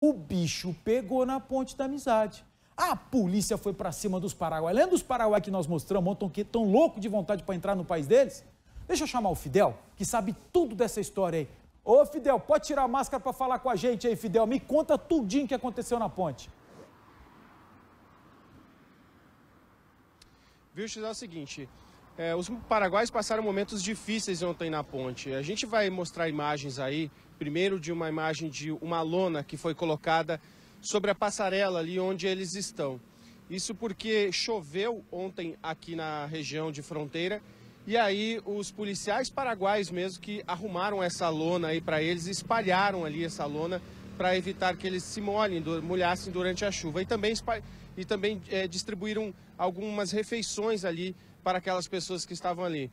O bicho pegou na ponte da amizade. A polícia foi para cima dos Paraguai. Lembra dos Paraguai que nós mostramos ontem, que tão louco de vontade para entrar no país deles? Deixa eu chamar o Fidel, que sabe tudo dessa história aí. Ô, Fidel, pode tirar a máscara para falar com a gente aí, Fidel. Me conta tudinho que aconteceu na ponte. Viu, X, é o seguinte, é, os paraguaios passaram momentos difíceis ontem na ponte. A gente vai mostrar imagens aí Primeiro, de uma imagem de uma lona que foi colocada sobre a passarela ali onde eles estão. Isso porque choveu ontem aqui na região de fronteira e aí os policiais paraguaios mesmo que arrumaram essa lona aí para eles, espalharam ali essa lona para evitar que eles se molhem, molhassem durante a chuva. E também, e também é, distribuíram algumas refeições ali para aquelas pessoas que estavam ali.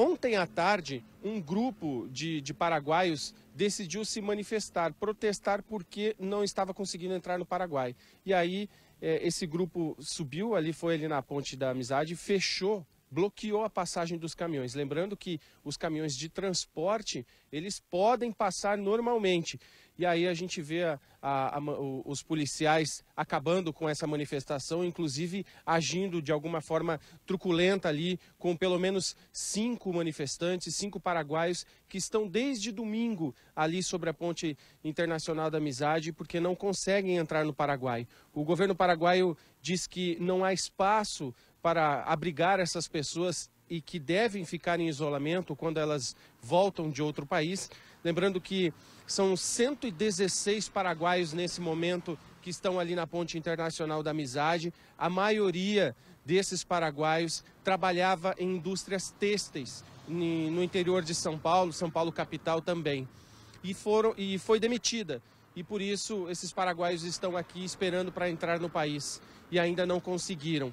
Ontem à tarde, um grupo de, de paraguaios decidiu se manifestar, protestar porque não estava conseguindo entrar no Paraguai. E aí, eh, esse grupo subiu ali, foi ali na Ponte da Amizade, fechou bloqueou a passagem dos caminhões. Lembrando que os caminhões de transporte, eles podem passar normalmente. E aí a gente vê a, a, a, os policiais acabando com essa manifestação, inclusive agindo de alguma forma truculenta ali, com pelo menos cinco manifestantes, cinco paraguaios, que estão desde domingo ali sobre a Ponte Internacional da Amizade, porque não conseguem entrar no Paraguai. O governo paraguaio diz que não há espaço para abrigar essas pessoas e que devem ficar em isolamento quando elas voltam de outro país. Lembrando que são 116 paraguaios nesse momento que estão ali na Ponte Internacional da Amizade. A maioria desses paraguaios trabalhava em indústrias têxteis no interior de São Paulo, São Paulo capital também. E, foram, e foi demitida. E por isso esses paraguaios estão aqui esperando para entrar no país e ainda não conseguiram.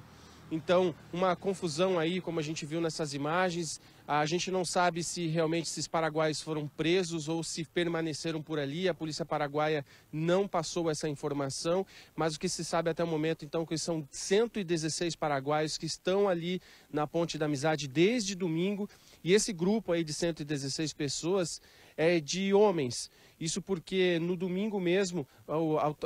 Então, uma confusão aí, como a gente viu nessas imagens. A gente não sabe se realmente esses paraguaios foram presos ou se permaneceram por ali. A polícia paraguaia não passou essa informação, mas o que se sabe até o momento, então, é que são 116 paraguaios que estão ali na Ponte da Amizade desde domingo. E esse grupo aí de 116 pessoas é de homens isso porque no domingo mesmo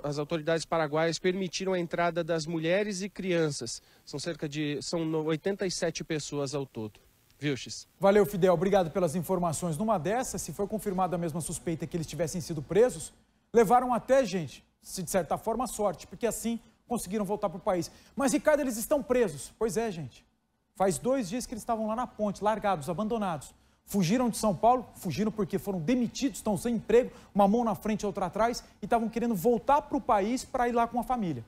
as autoridades paraguaias permitiram a entrada das mulheres e crianças. São cerca de são 87 pessoas ao todo. Vilches. Valeu, Fidel. Obrigado pelas informações. Numa dessas, se foi confirmada a mesma suspeita que eles tivessem sido presos, levaram até, gente, se de certa forma, sorte, porque assim conseguiram voltar para o país. Mas, Ricardo, eles estão presos. Pois é, gente. Faz dois dias que eles estavam lá na ponte, largados, abandonados. Fugiram de São Paulo, fugiram porque foram demitidos, estão sem emprego, uma mão na frente e outra atrás, e estavam querendo voltar para o país para ir lá com a família.